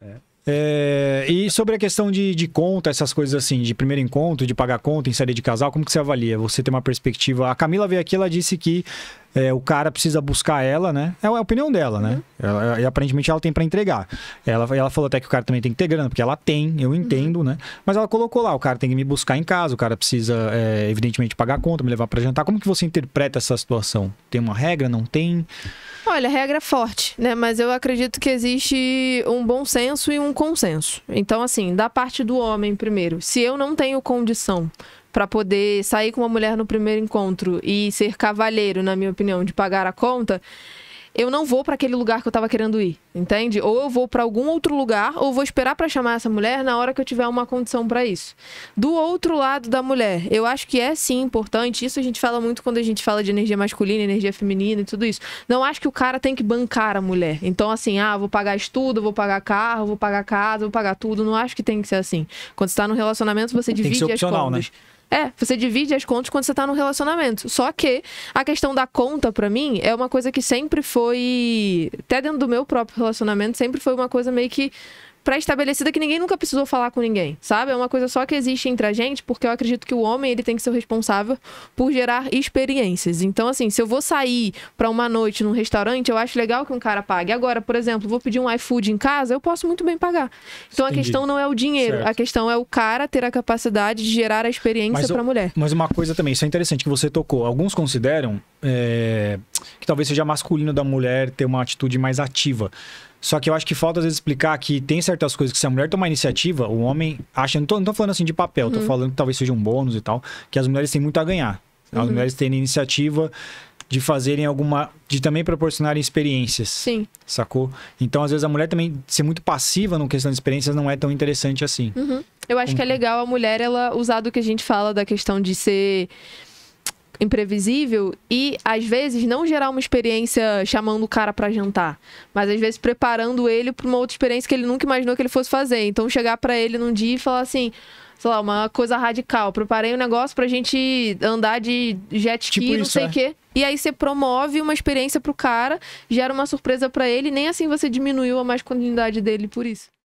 É. é, e sobre a questão de, de conta, essas coisas assim, de primeiro encontro, de pagar conta em série de casal, como que você avalia? Você tem uma perspectiva. A Camila veio aqui, ela disse que é, o cara precisa buscar ela, né? É, é a opinião dela, né? Uhum. Ela, e aparentemente ela tem para entregar. Ela, ela falou até que o cara também tem que ter grana, porque ela tem, eu uhum. entendo, uhum. né? Mas ela colocou lá, o cara tem que me buscar em casa, o cara precisa, é, evidentemente, pagar a conta, me levar para jantar. Como que você interpreta essa situação? Tem uma regra, não tem? Olha, regra forte, né? Mas eu acredito que existe um bom senso e um consenso. Então, assim, da parte do homem primeiro. Se eu não tenho condição para poder sair com uma mulher no primeiro encontro e ser cavalheiro, na minha opinião, de pagar a conta, eu não vou para aquele lugar que eu estava querendo ir, entende? Ou eu vou para algum outro lugar, ou vou esperar para chamar essa mulher na hora que eu tiver uma condição para isso. Do outro lado da mulher, eu acho que é sim importante. Isso a gente fala muito quando a gente fala de energia masculina, energia feminina e tudo isso. Não acho que o cara tem que bancar a mulher. Então assim, ah, vou pagar estudo, vou pagar carro, vou pagar casa, vou pagar tudo. Não acho que tem que ser assim. Quando está no relacionamento, você divide tem que ser opcional, as né? contas. Né? É, você divide as contas quando você tá num relacionamento. Só que a questão da conta, para mim, é uma coisa que sempre foi. Até dentro do meu próprio relacionamento, sempre foi uma coisa meio que pré-estabelecida que ninguém nunca precisou falar com ninguém, sabe? É uma coisa só que existe entre a gente, porque eu acredito que o homem ele tem que ser o responsável por gerar experiências. Então, assim, se eu vou sair para uma noite num restaurante, eu acho legal que um cara pague. Agora, por exemplo, vou pedir um iFood em casa, eu posso muito bem pagar. Então, Entendi. a questão não é o dinheiro, certo. a questão é o cara ter a capacidade de gerar a experiência para a mulher. Mas uma coisa também, isso é interessante que você tocou. Alguns consideram é, que talvez seja masculino da mulher ter uma atitude mais ativa. Só que eu acho que falta às vezes explicar que tem certas coisas que se a mulher tomar iniciativa, o homem acha. Não tô, não tô falando assim de papel, tô uhum. falando que talvez seja um bônus e tal, que as mulheres têm muito a ganhar. As uhum. mulheres têm iniciativa de fazerem alguma. de também proporcionarem experiências. Sim. Sacou? Então, às vezes, a mulher também ser muito passiva no questão de experiências não é tão interessante assim. Uhum. Eu acho que é legal a mulher ela usar do que a gente fala da questão de ser imprevisível e às vezes não gerar uma experiência chamando o cara para jantar, mas às vezes preparando ele para uma outra experiência que ele nunca imaginou que ele fosse fazer. Então chegar para ele num dia e falar assim, sei lá, uma coisa radical, preparei um negócio pra gente andar de jet ski, tipo não isso, sei é. o é. quê. E aí você promove uma experiência pro cara, gera uma surpresa para ele, nem assim você diminuiu a mais continuidade dele por isso.